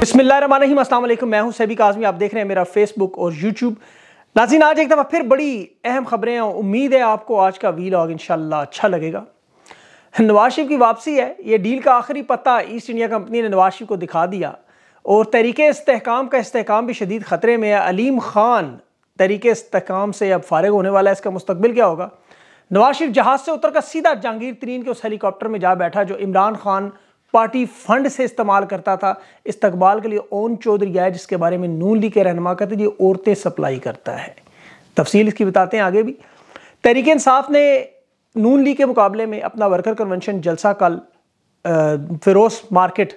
बसमिलीम मैं हूं सभी काजमी आप देख रहे हैं मेरा फेसबुक और यूट्यूब नाजीन आज एक दफ़ा फिर बड़ी अहम खबरें हैं उम्मीद है आपको आज का वी लॉग इनशाला अच्छा लगेगा नवाज शरीफ की वापसी है ये डील का आखिरी पत्ता ईस्ट इंडिया कंपनी ने नवाज शरीफ को दिखा दिया और तरीके इसकाम का इसकाम भी शदीद ख़तरे में है अलीम ख़ान तरीके इसकाम से अब फारग होने वाला है इसका मुस्तबिल क्या होगा नवाज शरीफ जहाज़ से उतर कर सीधा जहांगीर तरीन के उस हेलीकॉप्टर में जा बैठा जो इमरान खान पार्टी फंड से इस्तेमाल करता था इस्तकबाल के लिए ओन चौधरी आया जिसके बारे में नून ली के रहनमा कहते ये औरतें सप्लाई करता है तफसील इसकी बताते हैं आगे भी तहरीक इंसाफ ने नून ली के मुकाबले में अपना वर्कर कन्वेंशन जलसा कल फिरोस मार्केट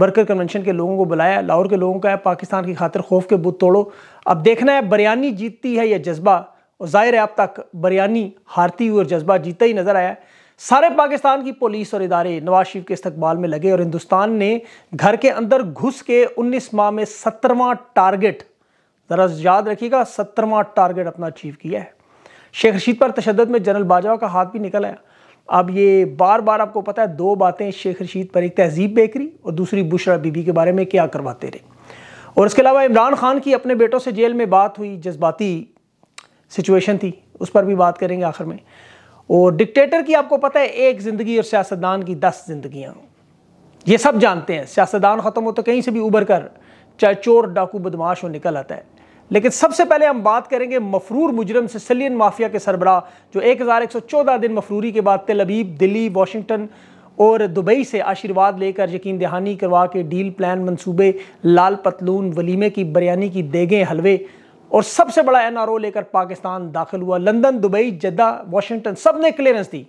वर्कर कन्वेंशन के लोगों को बुलाया लाहौर के लोगों का है पाकिस्तान की खातिर खौफ के बुत तोड़ो अब देखना है बरयानी जीतती है या जज्बा और ज़ाहिर है अब तक बरयानी हारती हुई और जज्बा जीता ही नज़र आया सारे पाकिस्तान की पुलिस और इदारे नवाज शरीफ के इस्तकबाल में लगे और हिंदुस्तान ने घर के अंदर घुस के उन्नीस माह में सत्रहवां टारगेट ज़रा याद रखिएगा सत्रहवां टारगेट अपना अचीव किया है शेख रशीद पर तशद में जनरल बाजवा का हाथ भी निकल आया अब ये बार बार आपको पता है दो बातें शेख रशीद पर एक तहजीब बेकरी और दूसरी बुशरा बीबी के बारे में क्या करवाते रहे और इसके अलावा इमरान खान की अपने बेटों से जेल में बात हुई जज्बाती सिचुएशन थी उस पर भी बात करेंगे आखिर में और डिक्टेटर की आपको पता है एक ज़िंदगी और सियासतदान की दस जिंदगी ये सब जानते हैं सियासतदान ख़त्म हो तो कहीं से भी उभर कर चाहे चोर डाकू बदमाश हो निकल आता है लेकिन सबसे पहले हम बात करेंगे मफरूर मुजरम सिसिलियन माफिया के सरबरा जो 1114 दिन मफरूरी के बाद तेल अबीब दिल्ली वाशिंगटन और दुबई से आशीर्वाद लेकर यकीन दहानी करवा के डील प्लान मंसूबे लाल पतलून वलीमे की बिरयानी की देगें हलवे और सबसे बड़ा एनआरओ लेकर पाकिस्तान दाखिल हुआ लंदन दुबई जद्दा वाशिंगटन सब ने क्लियरेंस दी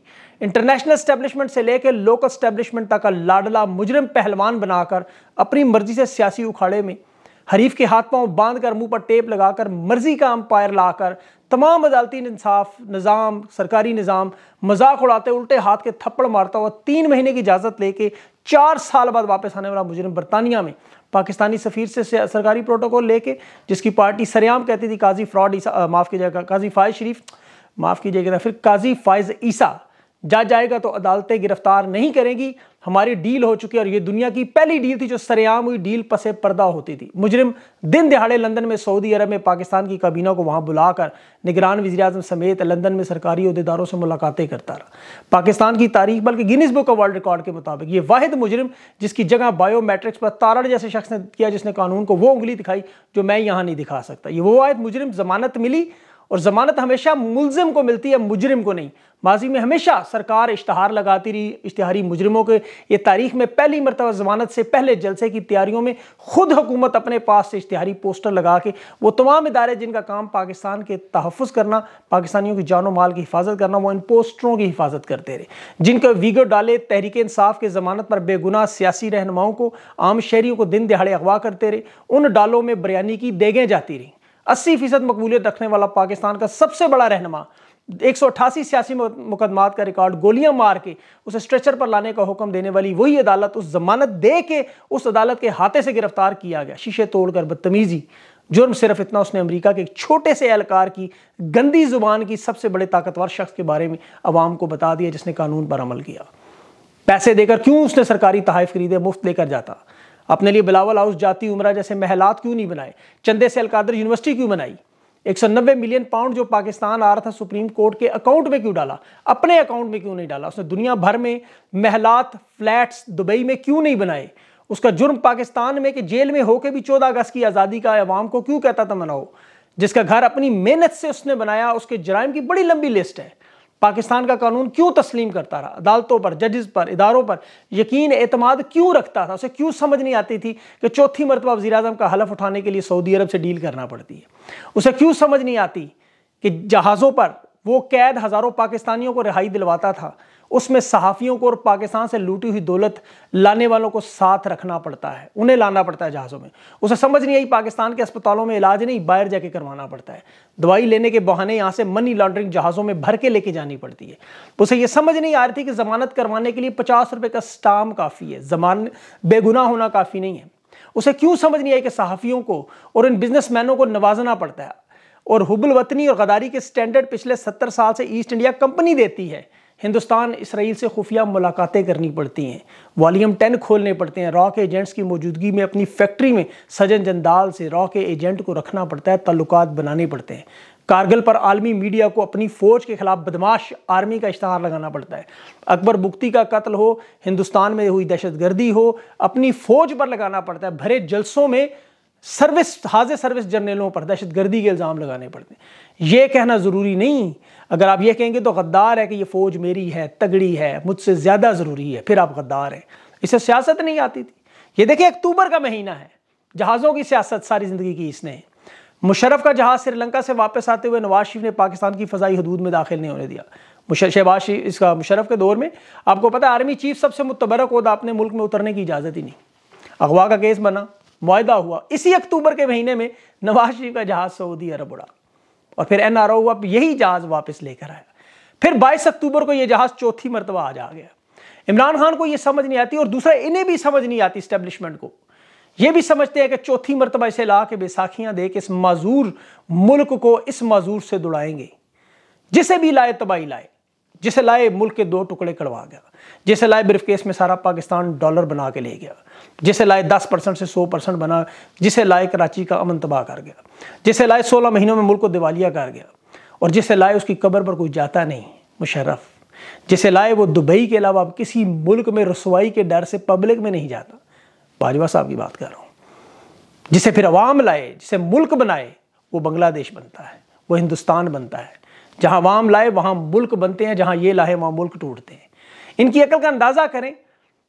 इंटरनेशनल स्टैब्लिशमेंट से लेकर लोकल स्टैब्लिशमेंट तक का लाडला मुजरिम पहलवान बनाकर अपनी मर्जी से सियासी उखाड़े में हरीफ के हाथ पांव बांध कर मुंह पर टेप लगाकर मर्जी का अंपायर लाकर तमाम अदालती इंसाफ निज़ाम सरकारी निज़ाम मजाक उड़ाते उल्टे हाथ के थप्पड़ मारता हुआ तीन महीने की इजाज़त लेके चार साल बाद वापस आने वाला मुजरिम बरतानिया में पाकिस्तानी सफ़ीर से सरकारी प्रोटोकॉल लेके जिसकी पार्टी सरेआम कहती थी काजी फ्रॉड ईसा माफ़ कीजिएगा काजी फ़ायज़ शरीफ माफ़ कीजिएगा फिर काजी फ़ायज़ ईसा जा जाएगा तो अदालतें गिरफ्तार नहीं करेंगी हमारी डील हो चुकी है और ये दुनिया की पहली डील थी जो सरेआम हुई डील पसे पर्दा होती थी मुजरिम दिन दिहाड़े लंदन में सऊदी अरब में पाकिस्तान की काबीना को वहाँ बुलाकर निगरान वजी अजम समेत लंदन में सरकारी अहदेदारों से मुलाकातें करता रहा पाकिस्तान की तारीख बल्कि Guinness book of world record के मुताबिक ये वाहिद मुजरम जिसकी जगह बायोमेट्रिक्स पर तारड़ जैसे शख्स ने किया जिसने कानून को वो उंगली दिखाई जो मैं यहाँ नहीं दिखा सकता ये वो वाहिद मुजरिम जमानत मिली और जमानत हमेशा मुलजिम को मिलती है मुजरिम को नहीं माजी में हमेशा सरकार इश्तहार लगाती रही इश्तहारी मुजरमों के ये तारीख में पहली मरतबा जमानत से पहले जलसे की तैयारियों में खुद हुकूमत अपने पास से इश्तहारी पोस्टर लगा के वो तमाम इदारे जिनका काम पाकिस्तान के तहफ़ करना पाकिस्तानियों की जानो माल की हिफाजत करना वो इन पोस्टरों की हिफाजत करते रहे जिनका वीगो डाले तहरीक इंसाफ के ज़मानत पर बेगुनाह सियासी रहनुमाओं को आम शहरीों को दिन दिहाड़े अगवा करते रहे उन डालों में बरयानी की देगें जाती रहीं अस्सी फीसद मकबूलियत रखने वाला पाकिस्तान का सबसे बड़ा रहनमा एक सौ अट्ठासी सियासी मुकदमात का रिकॉर्ड गोलियां मार के उसे स्ट्रेचर पर लाने का हुक्म देने वाली वही अदालत उस जमानत दे के उस अदालत के हाथे से गिरफ्तार किया गया शीशे तोड़कर बदतमीजी जुर्म सिर्फ इतना उसने अमेरिका के एक छोटे से एहलकार की गंदी जुबान की सबसे बड़े ताकतवर शख्स के बारे में आवाम को बता दिया जिसने कानून पर अमल किया पैसे देकर क्यों उसने सरकारी तहफ़ खरीदे मुफ्त लेकर जाता अपने लिए बिलावल हाउस जाती उम्र जैसे महलात क्यों नहीं बनाए चंदे से अलकादर यूनिवर्सिटी क्यों बनाई 190 मिलियन पाउंड जो पाकिस्तान आ रहा था सुप्रीम कोर्ट के अकाउंट में क्यों डाला अपने अकाउंट में क्यों नहीं डाला उसने दुनिया भर में महलात फ्लैट्स दुबई में क्यों नहीं बनाए उसका जुर्म पाकिस्तान में कि जेल में होकर भी चौदह अगस्त की आज़ादी का अवाम को क्यों कहता था मनाओ जिसका घर अपनी मेहनत से उसने बनाया उसके जराइम की बड़ी लंबी लिस्ट है पाकिस्तान का कानून क्यों तस्लीम करता रहा अदालतों पर जजेस पर इदारों पर यकीन एतमाद क्यों रखता था उसे क्यों समझ नहीं आती थी कि चौथी मरतबा वजी अजम का हलफ उठाने के लिए सऊदी अरब से डील करना पड़ती है उसे क्यों समझ नहीं आती कि जहाज़ों पर वो कैद हज़ारों पाकिस्तानियों को रिहाई दिलवाता था उसमें सहाफ़ियों को और पाकिस्तान से लूटी हुई दौलत लाने वालों को साथ रखना पड़ता है उन्हें लाना पड़ता है जहाज़ों में उसे समझ नहीं आई पाकिस्तान के अस्पतालों में इलाज नहीं बाहर जाके करवाना पड़ता है दवाई लेने के बहाने यहाँ से मनी लॉन्ड्रिंग जहाज़ों में भर के लेके जानी पड़ती है उसे यह समझ नहीं आ रही थी कि ज़मानत करवाने के लिए पचास रुपये का स्टाम काफ़ी है जमान बेगुना होना काफ़ी नहीं है उसे क्यों समझ नहीं आई कि सहाफ़ियों को और इन बिजनेसमैनों को नवाजना पड़ता है और हुबुल वतनी और गदारी के स्टैंडर्ड पिछले सत्तर साल से ईस्ट इंडिया कंपनी देती है हिंदुस्तान इसराइल से खुफिया मुलाकातें करनी पड़ती हैं वॉलीम टेन खोलने पड़ते हैं रॉ के एजेंट्स की मौजूदगी में अपनी फैक्ट्री में सजन जंदाल से रॉ के एजेंट को रखना पड़ता है ताल्लुक बनाने पड़ते हैं कारगिल पर आलमी मीडिया को अपनी फ़ौज के खिलाफ बदमाश आर्मी का इश्तहार लगाना पड़ता है अकबर बुख्ती का कत्ल हो हिंदुस्तान में हुई दहशत हो अपनी फ़ौज पर लगाना पड़ता है भरे जलसों में सर्विस हाज सर्विस जर्नलों पर दहशत गर्दी के इल्ज़ाम लगाने पड़ते हैं ये कहना ज़रूरी नहीं अगर आप ये कहेंगे तो गद्दार है कि ये फ़ौज मेरी है तगड़ी है मुझसे ज़्यादा ज़रूरी है फिर आप गद्दार हैं इसे सियासत नहीं आती थी ये देखिए अक्टूबर का महीना है जहाज़ों की सियासत सारी ज़िंदगी की इसने मुशरफ का जहाज़ श्रीलंका से वापस आते हुए नवाज शरीफ ने पाकिस्तान की फ़जाई हदूद में दाखिल नहीं होने दिया शहबाज शरीफ इसका मुशरफ के दौर में आपको पता है आर्मी चीफ सबसे मुतबरक होता अपने मुल्क में उतरने की इजाज़त ही नहीं अगवा का केस बना माहा हुआ इसी अक्टूबर के महीने में नवाज शरीफ का जहाज सऊदी अरब उड़ा और फिर एन आर ओ यही जहाज वापस लेकर आया फिर 22 अक्टूबर को यह जहाज चौथी मरतबा आज आ गया इमरान खान को यह समझ नहीं आती और दूसरा इन्हें भी समझ नहीं आती स्टैब्लिशमेंट को यह भी समझते हैं कि चौथी मरतबा इसे ला के बेसाखियां दे के इस मजूर मुल्क को इस मजूर से दुड़ाएंगे जिसे भी लाए तबाही लाए जिसे लाए मुल्क के दो टुकड़े करवा गया जिसे लाए केस में सारा पाकिस्तान डॉलर बना के ले गया जिसे लाए 10 परसेंट से 100 परसेंट बना जिसे लाए कराची का अमन तबाह कर गया जिसे लाए 16 महीनों में मुल्क को दिवालिया कर गया और जिसे लाए उसकी कब्र पर कोई जाता नहीं मुशर्रफ जिसे लाए वो दुबई के अलावा किसी मुल्क में रसवाई के डर से पब्लिक में नहीं जाता बाजवा साहब की बात कर रहा हूँ जिसे फिर अवाम लाए जिसे मुल्क बनाए वो बांग्लादेश बनता है वो हिंदुस्तान बनता है जहां वाम लाए वहां मुल्क बनते हैं जहां ये लाए वहां मुल्क टूटते हैं इनकी अकल का अंदाज़ा करें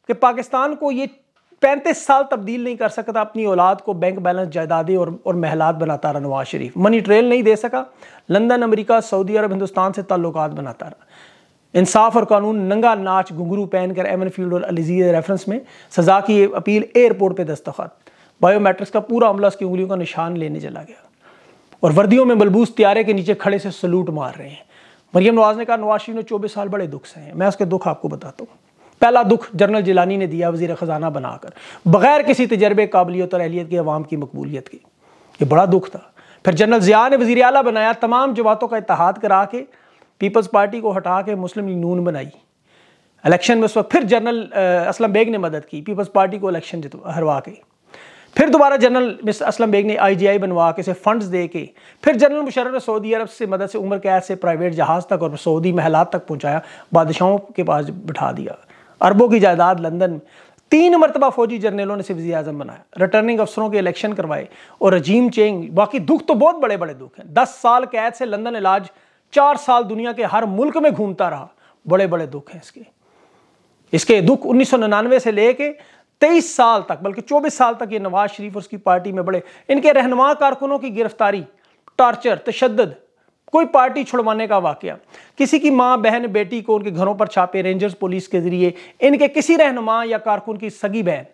कि पाकिस्तान को ये पैंतीस साल तब्दील नहीं कर सकता अपनी औलाद को बैंक बैलेंस जायदादें और और महलात बनाता रहा नवाज शरीफ मनी ट्रेल नहीं दे सका London America Saudi Arabia Hindustan से ताल्लुक बनाता रहा इंसाफ और कानून नंगा नाच घुंगरू पहनकर एम एमन फील्ड और अलीजी रेफरेंस में सजा की अपील एयरपोर्ट पर दस्तखत बायोमेट्रिक्स का पूरा अमला उसकी उंगलियों का निशान लेने चला गया और वर्दियों में मलबूस त्यारे के नीचे खड़े से सलूट मार रहे हैं मरियम नवाज ने कहा नवाज शरीफ ने चौबीस साल बड़े दुख से हैं मैं उसके दुख आपको बताता हूँ पहला दुख जनरल जिलानी ने दिया वजीर ख़जाना बनाकर बगैर किसी तजर्बे काबिलियत और अहलियत की आवाम की मकबूलियत की ये बड़ा दुख था फिर जनरल ज़िया ने वजी अला बनाया तमाम जमातों का इतिहाद करा के पीपल्स पार्टी को हटा के मुस्लिम लीग नून बनाई इलेक्शन में उस वक्त फिर जनरल असलम बेग ने मदद की पीपल्स पार्टी को इलेक्शन हरवा के फिर दोबारा जनरल मिस असलम बेग ने आईजीआई बनवा के उसे फंड्स दे के फिर जनरल मुशर्रफ ने सऊदी अरब से मदद से उम्र कैद से प्राइवेट जहाज़ तक और सऊदी महलात तक पहुँचाया बादशाहों के पास बिठा दिया अरबों की जायदाद लंदन तीन मरतबा फौजी जर्नलों ने इसे वजी अजम बनाया रिटर्निंग अफसरों के इलेक्शन करवाए और रजीम चेंग बाकी दुख तो बहुत बड़े बड़े दुख हैं दस साल कैद से लंदन इलाज चार साल दुनिया के हर मुल्क में घूमता रहा बड़े बड़े दुख हैं इसके इसके दुख उन्नीस सौ निन्यानवे से लेके तेईस साल तक बल्कि चौबीस साल तक ये नवाज शरीफ और उसकी पार्टी में बड़े इनके रहनुमा कारकुनों की गिरफ्तारी टॉर्चर तशद कोई पार्टी छुड़वाने का वाक़ किसी की माँ बहन बेटी को उनके घरों पर छापे रेंजर्स पुलिस के जरिए इनके किसी रहनुमा या कारकुन की सगी बहन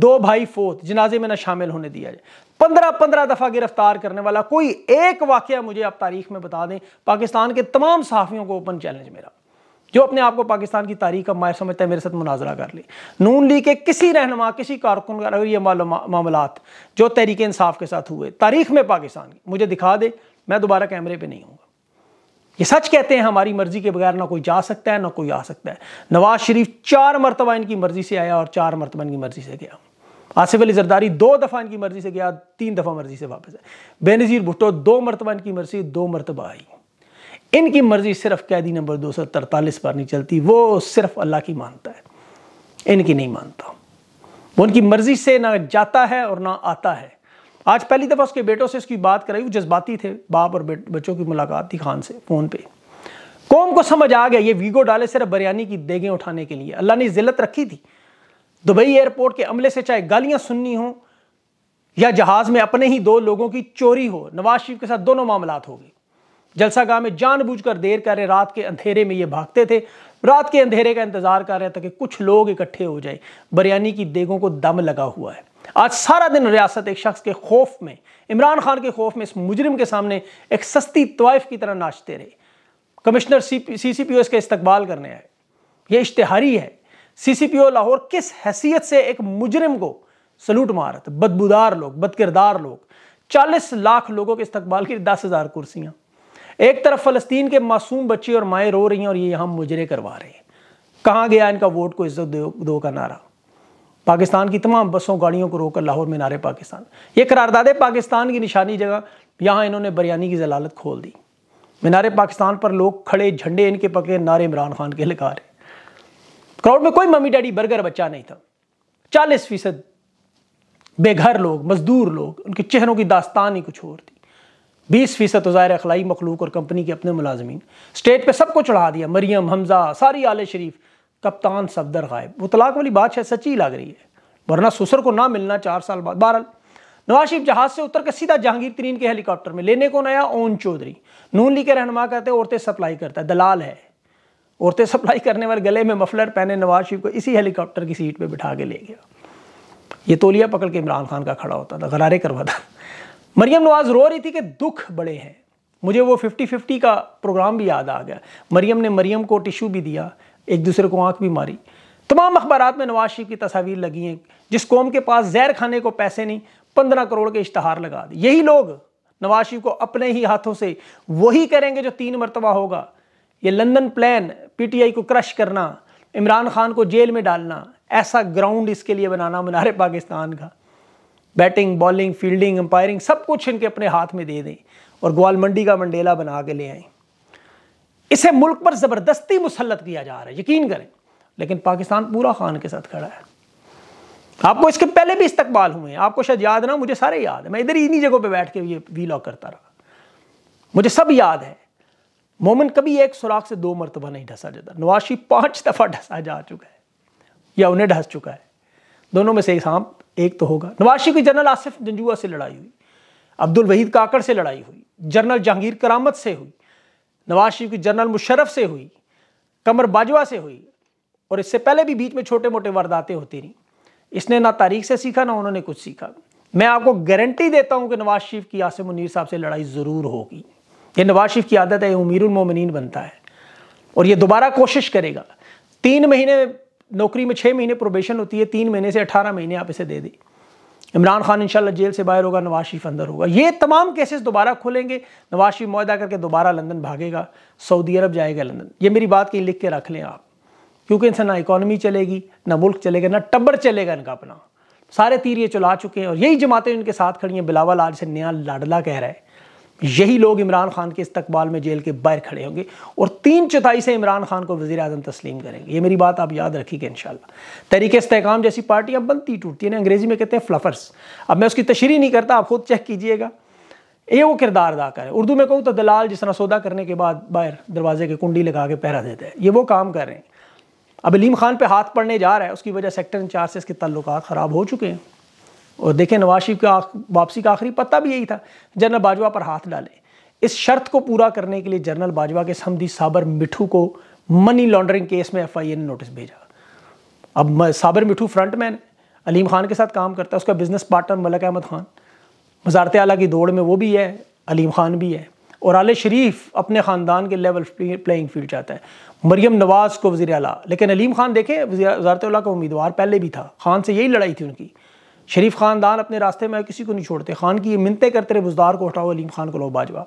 दो भाई फोत जनाजे में ना शामिल होने दिया जाए पंद्रह पंद्रह दफ़ा गिरफ्तार करने वाला कोई एक वाक़ मुझे आप तारीख में बता दें पाकिस्तान के तमाम सहाफ़ियों को ओपन चैलेंज मेरा जो अपने आप को पाकिस्तान की तारीख का मायर समझता है मेरे साथ मुनाजरा कर ली नून ली के किसी रहनमा किसी कारकुन का ये मामला जो तहरीक इंसाफ के साथ हुए तारीख में पाकिस्तान की मुझे दिखा दे मैं दोबारा कैमरे पर नहीं हूँ ये सच कहते हैं हमारी मर्जी के बगैर ना कोई जा सकता है ना कोई आ सकता है नवाज शरीफ चार मरतबा इनकी मर्जी से आया और चार मरतबा इनकी मर्जी से गया आसिफ अली जरदारी दो दफ़ा इनकी मर्जी से गया तीन दफ़ा मर्जी से वापस आया बेनज़ीर भुट्टो दो मरतबा इनकी मर्जी दो मरतबा आई इनकी मर्ज़ी सिर्फ कैदी नंबर दो सौ तरतालीस पर नहीं चलती वो सिर्फ अल्लाह की मानता है इनकी नहीं मानता वो उनकी मर्ज़ी से ना जाता है और ना आता है आज पहली दफ़ा उसके बेटों से उसकी बात कराई वो जज्बाती थे बाप और बच्चों की मुलाकात थी खान से फ़ोन पे कौम को समझ आ गया ये वीगो डाले सिर्फ बरयानी की देगें उठाने के लिए अल्लाह ने जिल्लत रखी थी दुबई एयरपोर्ट के अमले से चाहे गालियां सुननी हो या जहाज़ में अपने ही दो लोगों की चोरी हो नवाज शरीफ के साथ दोनों मामला हो गए जलसागाह में जानबूझकर देर कर रहे रात के अंधेरे में ये भागते थे रात के अंधेरे का इंतजार कर रहे थे कि कुछ लोग इकट्ठे हो जाए बरियानी की देगों को दम लगा हुआ है आज सारा दिन रियासत एक शख्स के खौफ में इमरान खान के खौफ में इस मुजरिम के सामने एक सस्ती तवाइफ की तरह नाचते रहे कमिश्नर सी सी पी ओ इसका इस्तकबाल करने आए यह इश्तहारी है सी सी पी ओ लाहौर किस हैसियत से एक मुजरिम को सलूट मारत बदबूदार लोग बदकिरदार लोग चालीस लाख लोगों के इस्तकबाल की दस हज़ार कुर्सियाँ एक तरफ फ़लस्तीन के मासूम बच्चे और माएँ रो रही हैं और ये यहाँ मुजरे करवा रहे हैं कहाँ गया इनका वोट को इज्जत दो, दो का नारा पाकिस्तान की तमाम बसों गाड़ियों को रोकर लाहौर में नारे पाकिस्तान ये करारदादे पाकिस्तान की निशानी जगह यहाँ इन्होंने बरयानी की जलालत खोल दी मीनारे पाकिस्तान पर लोग खड़े झंडे इनके पकड़े नारे इमरान खान के लगा रहे क्राउड में कोई मम्मी डैडी बर्गर बच्चा नहीं था चालीस फीसद बेघर लोग मजदूर लोग उनके चेहरों की दास्तान ही कुछ और थी बीस फीसद तो ज़ाहिर अखलाई मखलूक और कंपनी के अपने मुलाजमी स्टेट पर सबको चढ़ा दिया मरियम हमजा सारी आल शरीफ कप्तान सफदर गायब वो तलाक वाली बात शायद सच्ची लग रही है वरना सुसर को ना मिलना चार साल बाद बहरल नवाज शरीफ जहाज से उतर कर सीधा जहांगीर तरीन के हेलीकॉप्टर में लेने को नया ओन चौधरी नून ली के रहनमा कहते हैं औरतें सप्लाई करता है दलाल है औरतें सप्लाई करने वाले गले में मफलर पहने नवाज शरीफ को इसी हेलीकॉप्टर की सीट पर बिठा के ले गया ये तोलिया पकड़ के इमरान खान का खड़ा होता था गरारे करवाता मरियम नवाज रो रही थी कि दुख बड़े हैं मुझे वो फिफ्टी फिफ्टी का प्रोग्राम भी याद आ गया मरियम ने मरियम को टिशू भी दिया एक दूसरे को आंख भी मारी तमाम अखबार में नवाज शरीफ की तस्वीर लगी हैं जिस कौम के पास जहर खाने को पैसे नहीं पंद्रह करोड़ के इश्तहार लगा दिए यही लोग नवाज शरीफ को अपने ही हाथों से वही करेंगे जो तीन मरतबा होगा ये लंदन प्लान पीटीआई को क्रश करना इमरान खान को जेल में डालना ऐसा ग्राउंड इसके लिए बनाना मनार पाकिस्तान का बैटिंग बॉलिंग फील्डिंग अंपायरिंग सब कुछ इनके अपने हाथ में दे दें और ग्वाल मंडी का मंडेला बना के ले आए इसे मुल्क पर ज़बरदस्ती मुसलत किया जा रहा है यकीन करें लेकिन पाकिस्तान पूरा खान के साथ खड़ा है आपको इसके पहले भी इस्तकबाल हुए हैं आपको शायद याद ना मुझे सारे याद है मैं इधर इन्हीं जगहों पे बैठ के ये वी लॉक करता रहा मुझे सब याद है मोमिन कभी एक सुराख से दो मरतबा नहीं ढसा जाता नवाशी पांच दफ़ा ढसा जा चुका है या उन्हें ढस चुका है दोनों में से एक सांप एक तो होगा नवाज शरीफ की जनरल आसिफ जंजुआ से लड़ाई हुई अब्दुल वहीद काकड़ से लड़ाई हुई जनरल जहांगीर करामत से हुई नवाज शरीफ की जनरल मुशरफ से हुई कमर बाजवा से हुई और इससे पहले भी बीच में छोटे मोटे वारदातें होती रहीं इसने ना तारीख से सीखा ना उन्होंने कुछ सीखा मैं आपको गारंटी देता हूं कि नवाज शरीफ की आसिम मुनीर साहब से लड़ाई ज़रूर होगी ये नवाज शरीफ की आदत है उमीरुल उमीरमिन बनता है और ये दोबारा कोशिश करेगा तीन महीने नौकरी में छः महीने प्रोबेशन होती है तीन महीने से अठारह महीने आप इसे दे दें इमरान खान इंशाल्लाह जेल से बाहर होगा नवाज शरीफ अंदर होगा ये तमाम केसेस दोबारा खुलेंगे नवाज शरीफ मुहिदा करके दोबारा लंदन भागेगा सऊदी अरब जाएगा लंदन ये मेरी बात कहीं लिख के रख लें आप क्योंकि इनसे ना इकानमी चलेगी ना मुल्क चलेगा ना टब्बर चलेगा इनका अपना सारे तीर ये चला चुके हैं और यही जमातें इनके साथ खड़ी हैं बिलावल आज से नया लाडला कह रहा है यही लोग इमरान खान के इस्तकबाल में जेल के बाहर खड़े होंगे और तीन चौथाई से इमरान खान को वजी अजम तस्लीम करेंगे ये मेरी बात आप याद रखिएगा इन शाला तरीके इस्तेकाम जैसी पार्टी अब बनती टूटती है ना अंग्रेज़ी में कहते हैं फ्लफर्स अब मैं उसकी तशरी नहीं करता आप खुद चेक कीजिएगा ये वो किरदार अदा करें उर्दू में कहूँ तो दलाल जिस तरह सौदा करने के बाद बाहर दरवाजे के कुंडी लगा के पहरा देते हैं ये वो काम कर रहे हैं अब अलीम खान पर हाथ पड़ने जा रहा है उसकी वजह सेक्टर इंचार्ज से इसके तल्लक ख़राब हो चुके हैं और देखें नवाज शरीफ का वापसी का आखिरी पत्ता भी यही था जनरल बाजवा पर हाथ डाले इस शर्त को पूरा करने के लिए जनरल बाजवा के समी साबर मिठू को मनी लॉन्ड्रिंग केस में एफ ने नोटिस भेजा अब साबर मिठू फ्रंटमैन अलीम खान के साथ काम करता है उसका बिजनेस पार्टनर मलक अहमद खान वजारत आला की दौड़ में वो भी है अलीम खान भी है और आल शरीफ अपने ख़ानदान के लेवल प्लेइंग फील्ड चाहता है मरियम नवाज़ को वजी अला लेकिन अलीम खान देखें वजारत का उम्मीदवार पहले भी था खान से यही लड़ाई थी उनकी शरीफ ख़ानदान अपने रास्ते में किसी को नहीं छोड़ते खान की ये मिनतें करते रहे बुजदार को हटाओ अलीम खान को लो बाजवा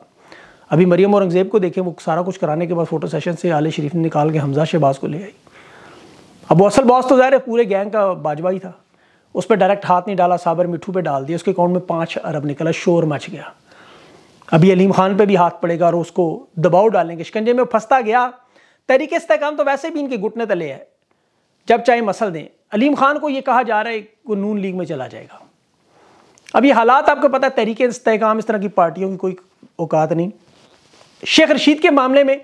अभी मरीम औरंगज़ेब को देखें वो सारा कुछ कराने के बाद फ़ोटो सेशन से आले शरीफ ने निकाल के हमजा शहबाज को ले आई अब वो असल बॉस तो ज़ाहिर है पूरे गैंग का बाजवा ही था उस पर डायरेक्ट हाथ नहीं डाला साबर मिठू पर डाल दिया उसके अकाउंट में पाँच अरब निकला शोर मच गया अभी अलीम खान पर भी हाथ पड़ेगा और उसको दबाव डालेंगे शिकंजे में फंसता गया तरीके से काम तो वैसे भी इनके घुटने तले है जब चाहे मसल दें अलीम खान को ये कहा जा रहा है वो नून लीग में चला जाएगा अब ये हालात आपको पता है तहरीक इसकाम इस तरह की पार्टियों की कोई औकात नहीं शेख रशीद के मामले में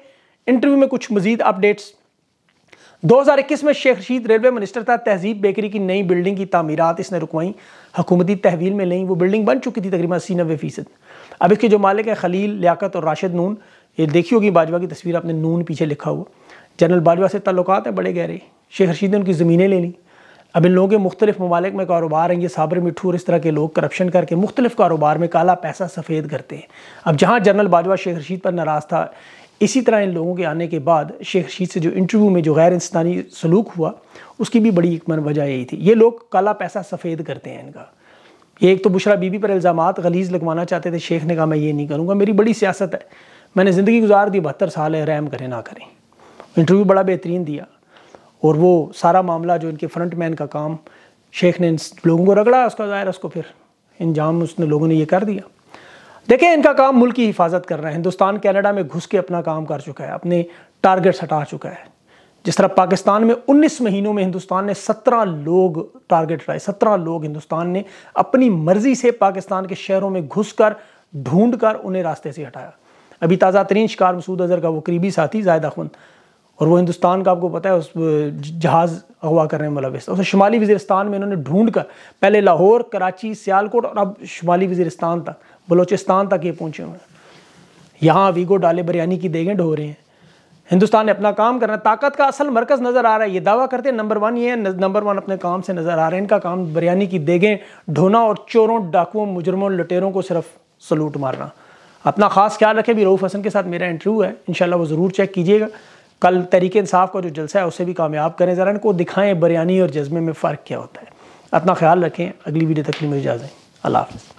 इंटरव्यू में कुछ मजीद अपडेट्स 2021 में शेख रशीद रेलवे मिनिस्टर था तहजीब बेकरी की नई बिल्डिंग की तमीरत इसने रुकवाई हुकूमती तहवील में नहीं वो बिल्डिंग बन चुकी थी तकरीबन अस्सी नब्बे फीसद अब इसके जो मालिक है खलील लियाकत और राशिद नून ये देखी होगी बाजवा की तस्वीर आपने नून पीछे लिखा हुआ जनरल बाजवा से तल्लत हैं बड़े गहरे शेख रशीद ने उनकी ज़मीनें ले ली अब इन लोगों के मुख्तलिफ ममालिक में कारोबार हैं ये साबर मिठू और इस तरह के लोग करप्शन करके मुख्तलिफ कारोबार में काला पैसा सफ़ेद करते हैं अब जहाँ जनरल बाजवा शेख रशीद पर नाराज़ था इसी तरह इन लोगों के आने के बाद शेख रशीद से जो इंटरव्यू में जो गैर इंसानी सलूक हुआ उसकी भी बड़ी मन वजह यही थी ये लोग काला पैसा सफ़ेद करते हैं इनका ये एक तो बुशरा बीबी पर इल्ज़ाम गलीज लगवाना चाहते थे शेख ने कहा मैं ये नहीं करूँगा मेरी बड़ी सियासत है मैंने ज़िंदगी गुजार दी बहत्तर साल है रैम करें ना करें इंटरव्यू बड़ा बेहतरीन दिया और वो सारा मामला जो इनके फ्रंट मैन का काम शेख ने इन लोगों को रगड़ा उसका ज़ाहिर उसको फिर इंजाम उसने लोगों ने ये कर दिया देखें इनका काम मुल्क की हिफाजत कर रहा है हिंदुस्तान कैनेडा में घुस के अपना काम कर चुका है अपने टारगेट्स हटा चुका है जिस तरह पाकिस्तान में 19 महीनों में हिंदुस्तान ने 17 लोग टारगेट हटाए 17 लोग हिंदुस्तान ने अपनी मर्जी से पाकिस्तान के शहरों में घुस कर ढूंढ कर उन्हें रास्ते से हटाया अभी ताज़ा तरीन शिकार मसूद अजहर का वो करीबी साथी जायद अखमद और वो हिंदुस्तान का आपको पता है उस जहाज़ अगवा करने में मुलविस था उसे शुमाली वजीरस्तान में इन्होंने ढूंढ कर पहले लाहौर कराची सियालकोट और अब शुमाली वजीरस्तान तक बलोचिस्तान तक ये पहुँचे हुए हैं यहाँ वीगो डाले बिरयानी की देगें ढो रहे हैं हिंदुस्तान ने अपना काम करना ताकत का असल मरकज़ नज़र आ रहा है ये दावा करते हैं नंबर वन ये है नंबर वन अपने काम से नज़र आ रहे हैं इनका काम बरयानी की देगें ढोना और चोरों डाकुओं मुजरमों लुटेरों को सिर्फ सलूट मारना अपना खास ख्याल रखें भी रऊफ़ हसन के साथ मेरा इंटरव्यू है इन वो ज़रूर चेक कीजिएगा कल तरीके इंसाफ का जो जलसा है उसे भी कामयाब करें ज़रा इनको दिखाएँ बरयानी और जज्बे में फ़र्क क्या होता है अपना ख्याल रखें अगली वीडियो तक लिए मुझे इजाज़ें अल्लाह हाफ़